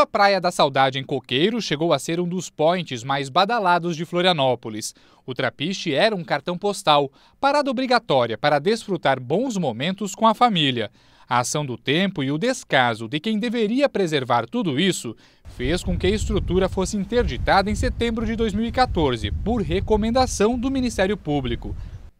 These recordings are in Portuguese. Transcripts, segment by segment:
A Praia da Saudade em Coqueiro chegou a ser um dos points mais badalados de Florianópolis. O Trapiche era um cartão postal, parada obrigatória para desfrutar bons momentos com a família. A ação do tempo e o descaso de quem deveria preservar tudo isso fez com que a estrutura fosse interditada em setembro de 2014, por recomendação do Ministério Público.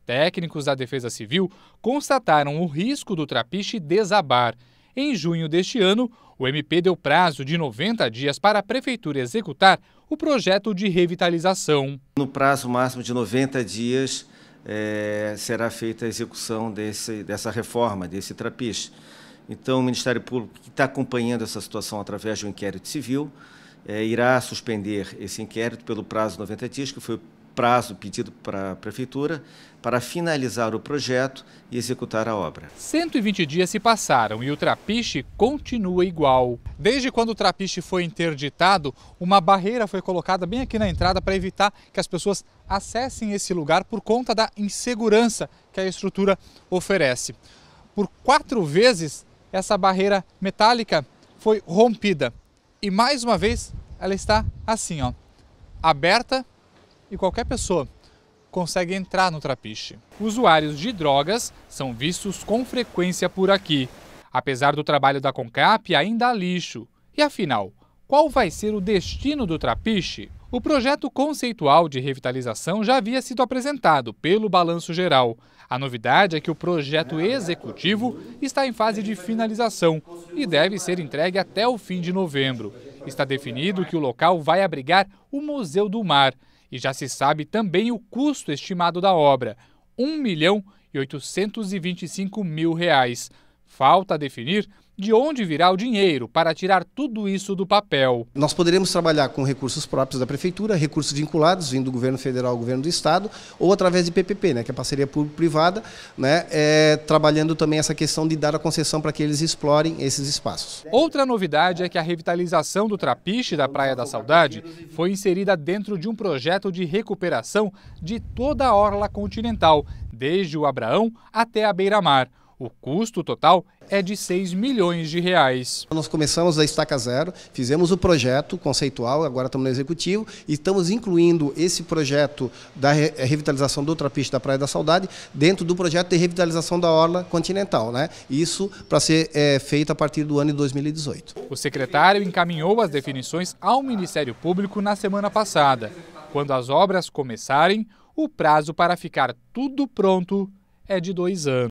Técnicos da Defesa Civil constataram o risco do Trapiche desabar em junho deste ano, o MP deu prazo de 90 dias para a Prefeitura executar o projeto de revitalização. No prazo máximo de 90 dias, é, será feita a execução desse, dessa reforma, desse trapiche. Então, o Ministério Público, que está acompanhando essa situação através de um inquérito civil, é, irá suspender esse inquérito pelo prazo de 90 dias, que foi prazo pedido para a Prefeitura para finalizar o projeto e executar a obra. 120 dias se passaram e o trapiche continua igual. Desde quando o trapiche foi interditado, uma barreira foi colocada bem aqui na entrada para evitar que as pessoas acessem esse lugar por conta da insegurança que a estrutura oferece. Por quatro vezes, essa barreira metálica foi rompida. E mais uma vez, ela está assim, ó, aberta e qualquer pessoa consegue entrar no trapiche. Usuários de drogas são vistos com frequência por aqui. Apesar do trabalho da Concap, ainda há lixo. E afinal, qual vai ser o destino do trapiche? O projeto conceitual de revitalização já havia sido apresentado pelo Balanço Geral. A novidade é que o projeto executivo está em fase de finalização e deve ser entregue até o fim de novembro. Está definido que o local vai abrigar o Museu do Mar e já se sabe também o custo estimado da obra, R$ milhão e mil reais. Falta definir de onde virá o dinheiro para tirar tudo isso do papel. Nós poderemos trabalhar com recursos próprios da Prefeitura, recursos vinculados, vindo do governo federal do governo do Estado, ou através de PPP, né, que é parceria público-privada, né, é, trabalhando também essa questão de dar a concessão para que eles explorem esses espaços. Outra novidade é que a revitalização do trapiche da Praia da Saudade foi inserida dentro de um projeto de recuperação de toda a orla continental, desde o Abraão até a Beira-Mar. O custo total é de 6 milhões de reais. Nós começamos a estaca zero, fizemos o projeto conceitual, agora estamos no executivo e estamos incluindo esse projeto da eh, revitalização do trapiche da Praia da Saudade dentro do projeto de revitalização da orla continental, né? Isso para ser é, feito a partir do ano de 2018. O secretário encaminhou as definições ao Ministério Público na semana passada. Quando as obras começarem, o prazo para ficar tudo pronto é de dois anos.